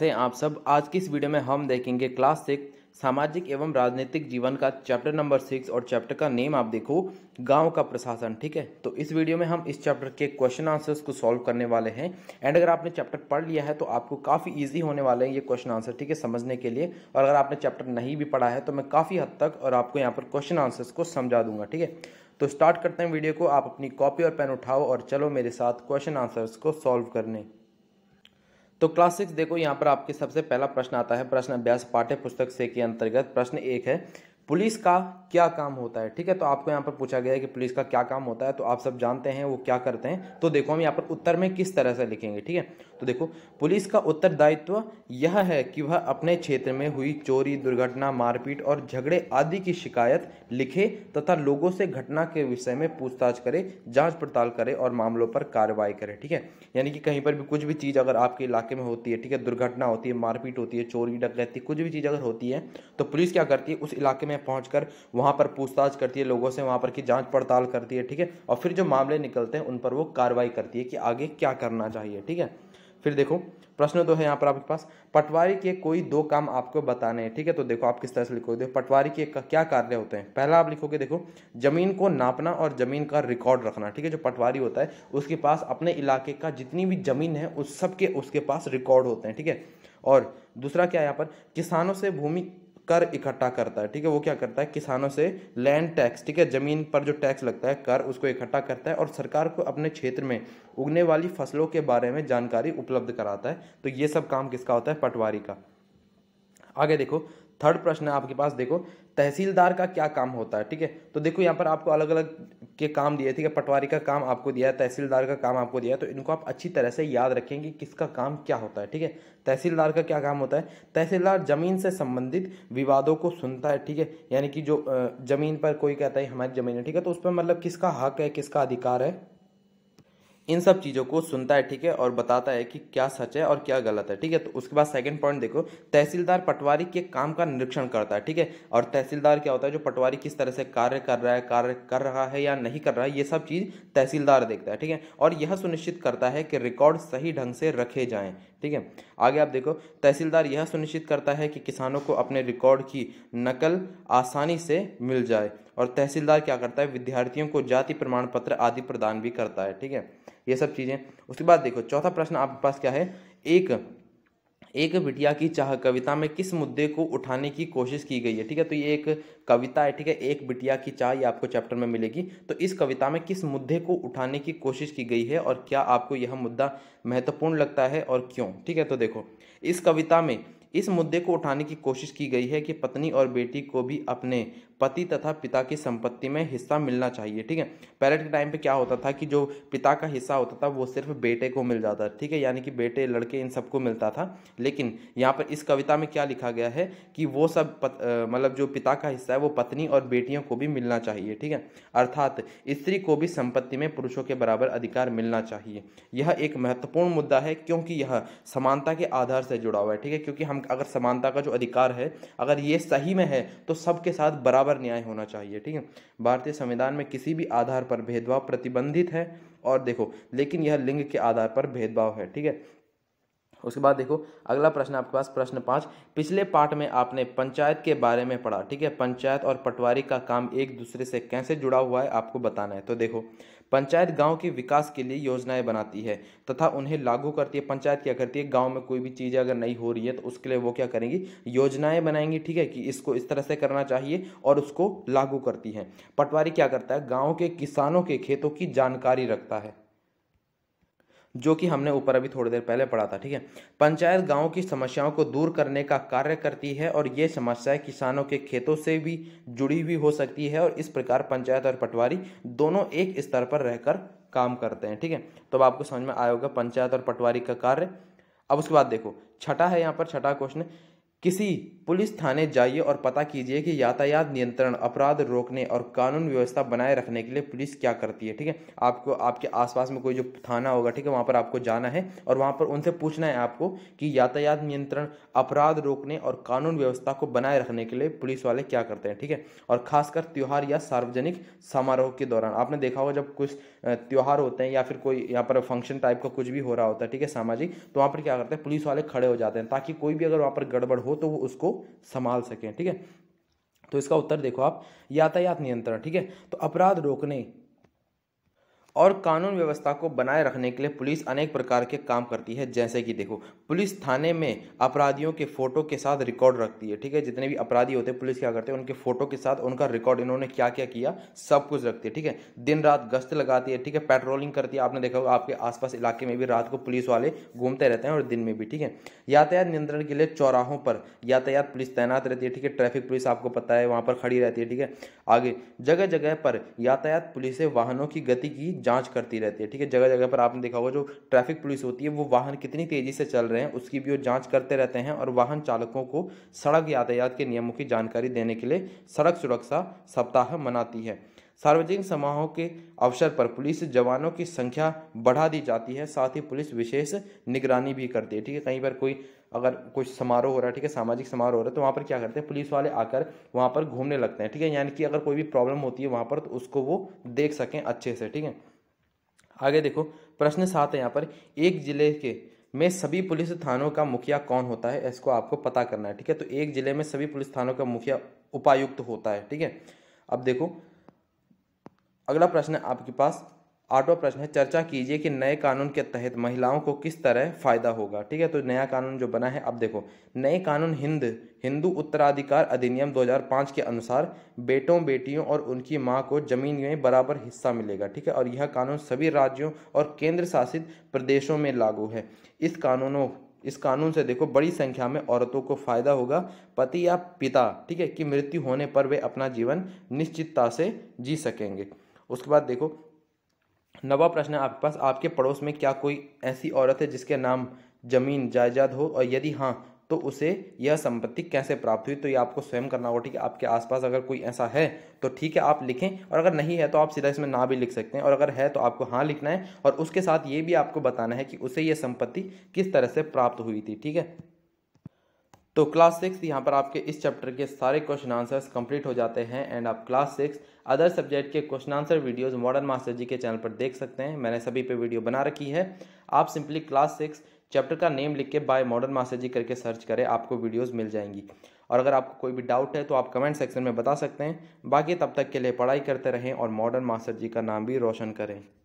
थे आप सब आज की इस वीडियो में हम देखेंगे क्लास सिक्स सामाजिक एवं राजनीतिक जीवन का चैप्टर नंबर सिक्स और चैप्टर का नेम आप देखो गांव का प्रशासन ठीक है तो इस वीडियो में हम इस चैप्टर के क्वेश्चन आंसर्स को सॉल्व करने वाले हैं एंड अगर आपने चैप्टर पढ़ लिया है तो आपको काफ़ी ईजी होने वाले हैं ये क्वेश्चन आंसर ठीक है समझने के लिए और अगर आपने चैप्टर नहीं भी पढ़ा है तो मैं काफ़ी हद तक और आपको यहाँ पर क्वेश्चन आंसर्स को समझा दूंगा ठीक है तो स्टार्ट करते हैं वीडियो को आप अपनी कॉपी और पेन उठाओ और चलो मेरे साथ क्वेश्चन आंसर्स को सॉल्व करने तो क्लास सिक्स देखो यहाँ पर आपके सबसे पहला प्रश्न आता है प्रश्न अभ्यास पाठ्य पुस्तक से के अंतर्गत प्रश्न एक है पुलिस का क्या काम होता है ठीक है तो आपको यहाँ पर पूछा गया है कि पुलिस का क्या काम होता है तो आप सब जानते हैं वो क्या करते हैं तो देखो हम यहाँ पर उत्तर में किस तरह से लिखेंगे ठीक है तो देखो पुलिस का उत्तरदायित्व यह है कि वह अपने क्षेत्र में हुई चोरी दुर्घटना मारपीट और झगड़े आदि की शिकायत लिखे तथा लोगों से घटना के विषय में पूछताछ करे जांच पड़ताल करे और मामलों पर कार्रवाई करे ठीक है यानी कि कहीं पर भी कुछ भी चीज़ अगर आपके इलाके में होती है ठीक है दुर्घटना होती है मारपीट होती है चोरी डकैती कुछ भी चीज़ अगर होती है तो पुलिस क्या करती है उस इलाके में पहुँच कर पर पूछताछ करती है लोगों से वहाँ पर की जाँच पड़ताल करती है ठीक है और फिर जो मामले निकलते हैं उन पर वो कार्रवाई करती है कि आगे क्या करना चाहिए ठीक है फिर देखो प्रश्न तो है यहाँ पर आपके पास पटवारी के कोई दो काम आपको बताने हैं ठीक है तो देखो आप किस तरह से लिखोगे पटवारी के क्या कार्य होते हैं पहला आप लिखोगे देखो जमीन को नापना और जमीन का रिकॉर्ड रखना ठीक है जो पटवारी होता है उसके पास अपने इलाके का जितनी भी जमीन है उस सबके उसके पास रिकॉर्ड होते हैं ठीक है और दूसरा क्या है यहाँ पर किसानों से भूमि कर इकट्ठा करता है ठीक है वो क्या करता है किसानों से लैंड टैक्स ठीक है ज़मीन पर जो टैक्स लगता है कर उसको इकट्ठा करता है और सरकार को अपने क्षेत्र में उगने वाली फसलों के बारे में जानकारी उपलब्ध कराता है तो ये सब काम किसका होता है पटवारी का आगे देखो थर्ड प्रश्न है आपके पास देखो तहसीलदार का क्या काम होता है ठीक है तो देखो यहाँ पर आपको अलग अलग के काम दिए ठीक है पटवारी का काम आपको दिया है तहसीलदार का काम आपको दिया है तो इनको आप अच्छी तरह से याद रखेंगे किसका काम क्या होता है ठीक है तहसीलदार का क्या काम होता है तहसीलदार ज़मीन से संबंधित विवादों को सुनता है ठीक है यानी कि जो ज़मीन पर कोई कहता है हमारी ज़मीन है ठीक है तो उस पर मतलब किसका हक है किसका अधिकार है इन सब चीज़ों को सुनता है ठीक है और बताता है कि क्या सच है और क्या गलत है ठीक है तो उसके बाद सेकंड पॉइंट देखो तहसीलदार पटवारी के काम का निरीक्षण करता है ठीक है और तहसीलदार क्या होता है जो पटवारी किस तरह से कार्य कर रहा है कार्य कर रहा है या नहीं कर रहा है ये सब चीज़ तहसीलदार देखता है ठीक है और यह सुनिश्चित करता है कि रिकॉर्ड सही ढंग से रखे जाएँ ठीक है आगे आप देखो तहसीलदार यह सुनिश्चित करता है कि किसानों को अपने रिकॉर्ड की नकल आसानी से मिल जाए और तहसीलदार क्या करता है विद्यार्थियों को जाति प्रमाण पत्र आदि प्रदान भी करता है ठीक है ये सब चीज़ें उसके बाद देखो चौथा प्रश्न आपके पास क्या है एक एक बिटिया की चाह कविता में किस मुद्दे को उठाने की कोशिश की गई है ठीक है तो ये एक कविता है ठीक है एक बिटिया की चाह ये आपको चैप्टर में मिलेगी तो इस कविता में किस मुद्दे को उठाने की कोशिश की गई है और क्या आपको यह मुद्दा महत्वपूर्ण लगता है और क्यों ठीक है तो देखो इस कविता में इस मुद्दे को उठाने की कोशिश की गई है कि पत्नी और बेटी को भी अपने पति तथा पिता की संपत्ति में हिस्सा मिलना चाहिए ठीक है पहले के टाइम पे क्या होता था कि जो पिता का हिस्सा होता था वो सिर्फ बेटे को मिल जाता ठीक है यानी कि बेटे लड़के इन सबको मिलता था लेकिन यहाँ पर इस कविता में क्या लिखा गया है कि वो सब मतलब जो पिता का हिस्सा है वो पत्नी और बेटियों को भी मिलना चाहिए ठीक है अर्थात स्त्री को भी संपत्ति में पुरुषों के बराबर अधिकार मिलना चाहिए यह एक महत्वपूर्ण मुद्दा है क्योंकि यह समानता के आधार से जुड़ा हुआ है ठीक है क्योंकि हम अगर समानता का जो अधिकार है अगर ये सही में है तो सबके साथ बराबर बराबर न्याय होना चाहिए ठीक है भारतीय संविधान में किसी भी आधार पर भेदभाव प्रतिबंधित है और देखो लेकिन यह लिंग के आधार पर भेदभाव है ठीक है उसके बाद देखो अगला प्रश्न आपके पास प्रश्न पाँच पिछले पाठ में आपने पंचायत के बारे में पढ़ा ठीक है पंचायत और पटवारी का काम एक दूसरे से कैसे जुड़ा हुआ है आपको बताना है तो देखो पंचायत गांव के विकास के लिए योजनाएं बनाती है तथा उन्हें लागू करती है पंचायत क्या करती है गांव में कोई भी चीज़ अगर नहीं हो रही है तो उसके लिए वो क्या करेंगी योजनाएं बनाएंगी ठीक है कि इसको इस तरह से करना चाहिए और उसको लागू करती है पटवारी क्या करता है गाँव के किसानों के खेतों की जानकारी रखता है जो कि हमने ऊपर अभी थोड़ी देर पहले पढ़ा था ठीक है पंचायत गाँव की समस्याओं को दूर करने का कार्य करती है और ये समस्याएं किसानों के खेतों से भी जुड़ी हुई हो सकती है और इस प्रकार पंचायत और पटवारी दोनों एक स्तर पर रहकर काम करते हैं ठीक है तो अब आपको समझ में आया होगा पंचायत और पटवारी का कार्य अब उसके बाद देखो छठा है यहाँ पर छठा क्वेश्चन किसी पुलिस थाने जाइए और पता कीजिए कि यातायात नियंत्रण अपराध रोकने और कानून व्यवस्था बनाए रखने के लिए पुलिस क्या करती है ठीक है आपको आपके आसपास में कोई जो थाना होगा ठीक है वहाँ पर आपको जाना है और वहाँ पर उनसे पूछना है आपको कि यातायात नियंत्रण अपराध रोकने और कानून व्यवस्था को बनाए रखने के लिए पुलिस वाले क्या करते हैं ठीक है और खासकर त्यौहार या सार्वजनिक समारोह के दौरान आपने देखा होगा जब कुछ त्यौहार होते हैं या फिर कोई यहाँ पर फंक्शन टाइप का कुछ भी हो रहा होता है ठीक है सामाजिक तो वहाँ पर क्या करते हैं पुलिस वाले खड़े हो जाते हैं ताकि कोई भी अगर वहाँ पर गड़बड़ हो तो वो उसको संभाल सकें ठीक है तो इसका उत्तर देखो आप यातायात नियंत्रण ठीक है तो अपराध रोकने और कानून व्यवस्था को बनाए रखने के लिए पुलिस अनेक प्रकार के काम करती है जैसे कि देखो पुलिस थाने में अपराधियों के फोटो के साथ रिकॉर्ड रखती है ठीक है जितने भी अपराधी होते हैं पुलिस क्या करते हैं उनके फोटो के साथ उनका रिकॉर्ड इन्होंने क्या क्या किया सब कुछ रखती है ठीक है दिन रात गश्त लगाती है ठीक है पेट्रोलिंग करती है आपने देखा होगा आपके आसपास इलाके में भी रात को पुलिस वाले घूमते रहते हैं और दिन में भी ठीक है यातायात नियंत्रण के लिए चौराहों पर यातायात पुलिस तैनात रहती है ठीक है ट्रैफिक पुलिस आपको पता है वहाँ पर खड़ी रहती है ठीक है आगे जगह जगह पर यातायात पुलिस वाहनों की गति की जांच करती रहती है ठीक है जगह जगह पर आपने देखा होगा जो ट्रैफिक पुलिस होती है वो वाहन कितनी तेज़ी से चल रहे हैं उसकी भी वो जांच करते रहते हैं और वाहन चालकों को सड़क यातायात के नियमों की जानकारी देने के लिए सड़क सुरक्षा सप्ताह मनाती है सार्वजनिक समारोह के अवसर पर पुलिस जवानों की संख्या बढ़ा दी जाती है साथ ही पुलिस विशेष निगरानी भी करती है ठीक है कहीं पर कोई अगर कुछ समारोह हो रहा है ठीक है सामाजिक समारोह हो रहा है तो वहाँ पर क्या करते हैं पुलिस वाले आकर वहाँ पर घूमने लगते हैं ठीक है यानी कि अगर कोई भी प्रॉब्लम होती है वहाँ पर तो उसको वो देख सकें अच्छे से ठीक है आगे देखो प्रश्न सात है यहाँ पर एक जिले के में सभी पुलिस थानों का मुखिया कौन होता है इसको आपको पता करना है ठीक है तो एक जिले में सभी पुलिस थानों का मुखिया उपायुक्त होता है ठीक है अब देखो अगला प्रश्न है आपके पास आठवां प्रश्न है चर्चा कीजिए कि नए कानून के तहत महिलाओं को किस तरह फायदा होगा ठीक है तो नया कानून जो बना है अब देखो नए कानून हिंद हिंदू उत्तराधिकार अधिनियम 2005 के अनुसार बेटों बेटियों और उनकी मां को जमीन में बराबर हिस्सा मिलेगा ठीक है और यह कानून सभी राज्यों और केंद्र शासित प्रदेशों में लागू है इस कानूनों इस कानून से देखो बड़ी संख्या में औरतों को फायदा होगा पति या पिता ठीक है कि मृत्यु होने पर वे अपना जीवन निश्चितता से जी सकेंगे उसके बाद देखो नवा प्रश्न है आपके पास आपके पड़ोस में क्या कोई ऐसी औरत है जिसके नाम जमीन जायदाद हो और यदि हाँ तो उसे यह संपत्ति कैसे प्राप्त हुई तो ये आपको स्वयं करना होगा ठीक है आपके आसपास अगर कोई ऐसा है तो ठीक है आप लिखें और अगर नहीं है तो आप सीधा इसमें ना भी लिख सकते हैं और अगर है तो आपको हाँ लिखना है और उसके साथ ये भी आपको बताना है कि उसे ये संपत्ति किस तरह से प्राप्त हुई थी ठीक है तो क्लास सिक्स यहाँ पर आपके इस चैप्टर के सारे क्वेश्चन आंसर्स कंप्लीट हो जाते हैं एंड आप क्लास सिक्स अदर सब्जेक्ट के question answer videos modern master ji के चैनल पर देख सकते हैं मैंने सभी पे वीडियो बना रखी है आप सिंपली क्लास सिक्स चैप्टर का नेम लिख के बाय मॉडर्न मास्टर जी करके सर्च करें आपको वीडियोज़ मिल जाएंगी और अगर आपको कोई भी डाउट है तो आप कमेंट सेक्शन में बता सकते हैं बाकी तब तक के लिए पढ़ाई करते रहें और मॉडर्न मास्टर जी का नाम भी रोशन करें